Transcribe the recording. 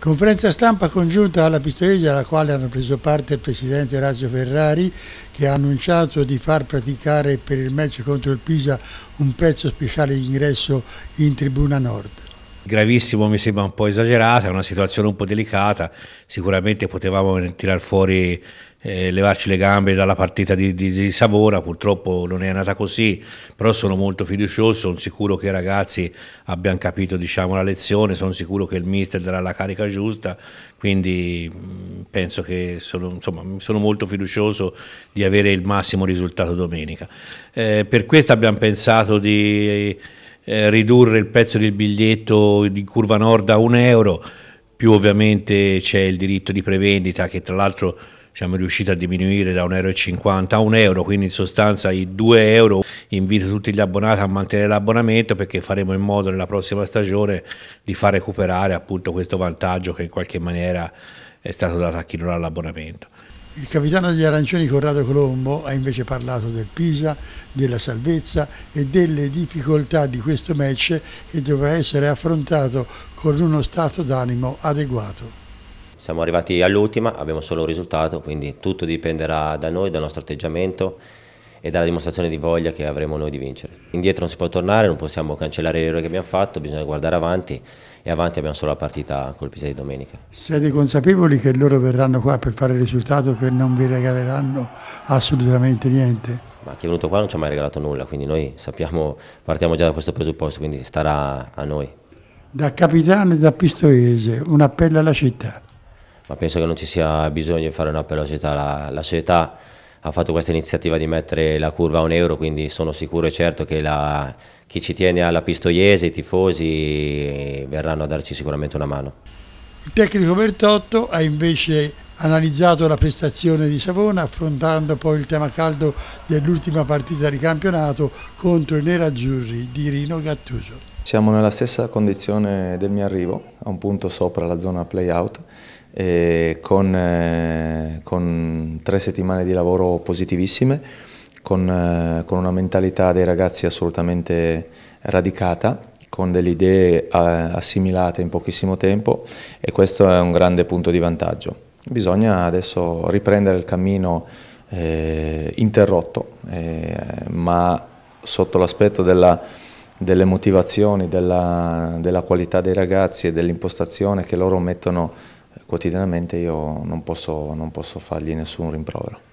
Conferenza stampa congiunta alla Pistoleggia alla quale hanno preso parte il presidente Orazio Ferrari che ha annunciato di far praticare per il match contro il Pisa un prezzo speciale di ingresso in Tribuna Nord. Gravissimo mi sembra un po' esagerata, è una situazione un po' delicata, sicuramente potevamo tirar fuori eh, levarci le gambe dalla partita di, di, di, Savona, purtroppo non è andata così, però sono molto fiducioso, sono sicuro che i ragazzi abbiano capito diciamo, la lezione, sono sicuro che il mister darà la carica giusta, quindi mm, penso che sono, insomma, sono molto fiducioso di avere il massimo risultato domenica. Eh, per questo abbiamo pensato di eh, ridurre il pezzo del biglietto di Curva Nord a un euro, più ovviamente c'è il diritto di prevendita che tra l'altro siamo riusciti a diminuire da 1,50 euro a 1 euro, quindi in sostanza i 2 euro invito tutti gli abbonati a mantenere l'abbonamento perché faremo in modo nella prossima stagione di far recuperare appunto questo vantaggio che in qualche maniera è stato dato a chi non ha l'abbonamento. Il capitano degli arancioni Corrado Colombo ha invece parlato del Pisa, della salvezza e delle difficoltà di questo match che dovrà essere affrontato con uno stato d'animo adeguato. Siamo arrivati all'ultima, abbiamo solo un risultato, quindi tutto dipenderà da noi, dal nostro atteggiamento e dalla dimostrazione di voglia che avremo noi di vincere. Indietro non si può tornare, non possiamo cancellare l'errore che abbiamo fatto, bisogna guardare avanti e avanti abbiamo solo la partita col Pisa di domenica. Siete consapevoli che loro verranno qua per fare il risultato, che non vi regaleranno assolutamente niente? Ma chi è venuto qua non ci ha mai regalato nulla, quindi noi sappiamo, partiamo già da questo presupposto, quindi starà a noi. Da capitano e da pistoiese, un appello alla città. Ma penso che non ci sia bisogno di fare un appello alla città, la, la società ha fatto questa iniziativa di mettere la curva a un euro, quindi sono sicuro e certo che la, chi ci tiene alla Pistoiese, i tifosi, verranno a darci sicuramente una mano. Il tecnico Bertotto ha invece analizzato la prestazione di Savona affrontando poi il tema caldo dell'ultima partita di campionato contro i nerazzurri di Rino Gattuso. Siamo nella stessa condizione del mio arrivo, a un punto sopra la zona play-out eh, con, eh, con, tre settimane di lavoro positivissime, con, eh, con una mentalità dei ragazzi assolutamente radicata con delle idee assimilate in pochissimo tempo e questo è un grande punto di vantaggio. Bisogna adesso riprendere il cammino eh, interrotto, eh, ma sotto l'aspetto delle motivazioni, della, della qualità dei ragazzi e dell'impostazione che loro mettono quotidianamente io non posso, non posso fargli nessun rimprovero.